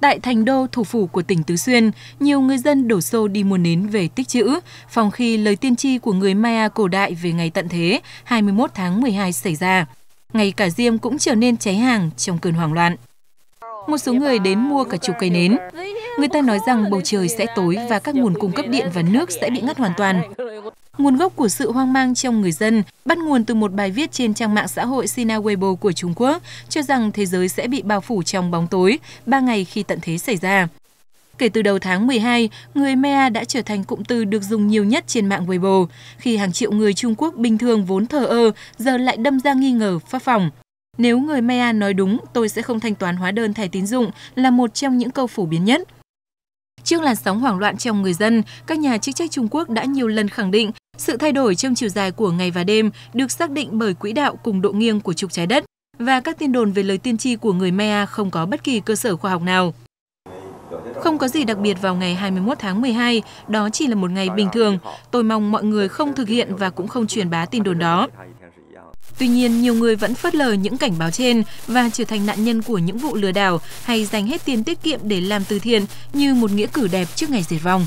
Tại thành đô thủ phủ của tỉnh Tứ Xuyên, nhiều người dân đổ xô đi mua nến về tích trữ, phòng khi lời tiên tri của người Maya cổ đại về ngày tận thế 21 tháng 12 xảy ra. Ngày cả diêm cũng trở nên cháy hàng trong cơn hoảng loạn. Một số người đến mua cả chục cây nến. Người ta nói rằng bầu trời sẽ tối và các nguồn cung cấp điện và nước sẽ bị ngắt hoàn toàn. Nguồn gốc của sự hoang mang trong người dân bắt nguồn từ một bài viết trên trang mạng xã hội Sina Weibo của Trung Quốc cho rằng thế giới sẽ bị bao phủ trong bóng tối ba ngày khi tận thế xảy ra. Kể từ đầu tháng 12, người Mea đã trở thành cụm từ được dùng nhiều nhất trên mạng Weibo, khi hàng triệu người Trung Quốc bình thường vốn thờ ơ, giờ lại đâm ra nghi ngờ, phát phòng. Nếu người Mea nói đúng, tôi sẽ không thanh toán hóa đơn thẻ tín dụng là một trong những câu phổ biến nhất. Trước làn sóng hoảng loạn trong người dân, các nhà chức trách Trung Quốc đã nhiều lần khẳng định sự thay đổi trong chiều dài của ngày và đêm được xác định bởi quỹ đạo cùng độ nghiêng của trục trái đất và các tin đồn về lời tiên tri của người Maya không có bất kỳ cơ sở khoa học nào. Không có gì đặc biệt vào ngày 21 tháng 12, đó chỉ là một ngày bình thường. Tôi mong mọi người không thực hiện và cũng không truyền bá tin đồn đó. Tuy nhiên, nhiều người vẫn phớt lờ những cảnh báo trên và trở thành nạn nhân của những vụ lừa đảo hay dành hết tiền tiết kiệm để làm từ thiện như một nghĩa cử đẹp trước ngày diệt vong.